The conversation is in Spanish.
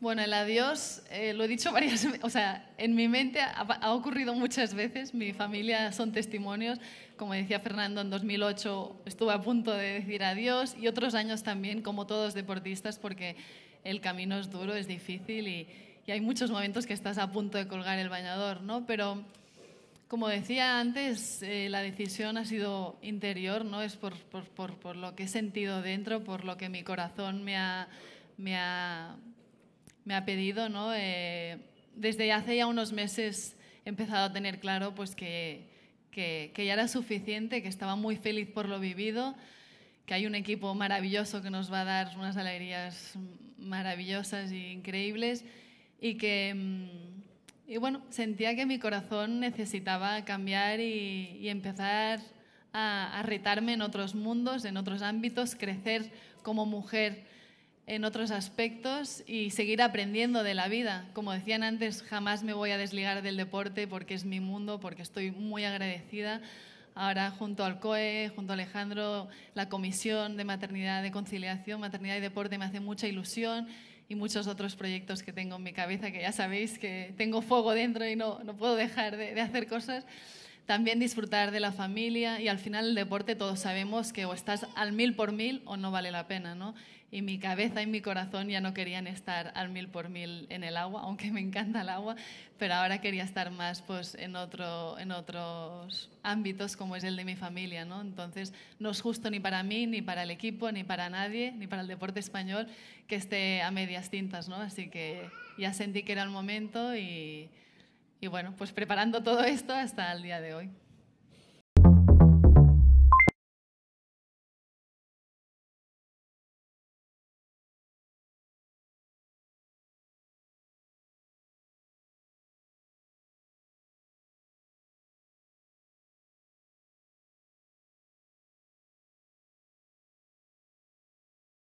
Bueno, el adiós, eh, lo he dicho varias veces, o sea, en mi mente ha, ocurrido muchas veces, mi familia son testimonios, como decía Fernando, en 2008 estuve a punto de decir adiós y otros años también, como todos deportistas, porque el camino es duro, es difícil y, hay muchos momentos que estás a punto de colgar el bañador, ¿no? Pero como decía antes, eh, la decisión ha sido interior, ¿no? Es por, por, por, por, lo que he sentido dentro, por lo que mi corazón me ha, me ha me ha pedido, eh, desde hace ya unos meses he empezado a tener claro pues que, ya era suficiente, que estaba muy feliz por lo vivido, que hay un equipo maravilloso que nos va a dar unas alegrías maravillosas e increíbles y que, mm, bueno, sentía que mi corazón necesitaba cambiar y, empezar a retarme en otros mundos, en otros ámbitos, crecer como mujer en otros aspectos y seguir aprendiendo de la vida. Como decían antes, jamás me voy a desligar del deporte porque es mi mundo, porque estoy muy agradecida. Ahora junto al COE, junto a Alejandro, la Comisión de Maternidad de Conciliación, Maternidad y Deporte me hace mucha ilusión y muchos otros proyectos que tengo en mi cabeza, que ya sabéis que tengo fuego dentro y no, no puedo dejar de, de hacer cosas. También disfrutar de la familia y al final el deporte todos sabemos que o estás al mil por mil o no vale la pena, ¿no? Y mi cabeza y mi corazón ya no querían estar al mil por mil en el agua, aunque me encanta el agua, pero ahora quería estar más pues, en, otro, en otros ámbitos como es el de mi familia, ¿no? Entonces no es justo ni para mí, ni para el equipo, ni para nadie, ni para el deporte español que esté a medias tintas, ¿no? Así que ya sentí que era el momento y y bueno, pues preparando todo esto hasta el día de hoy.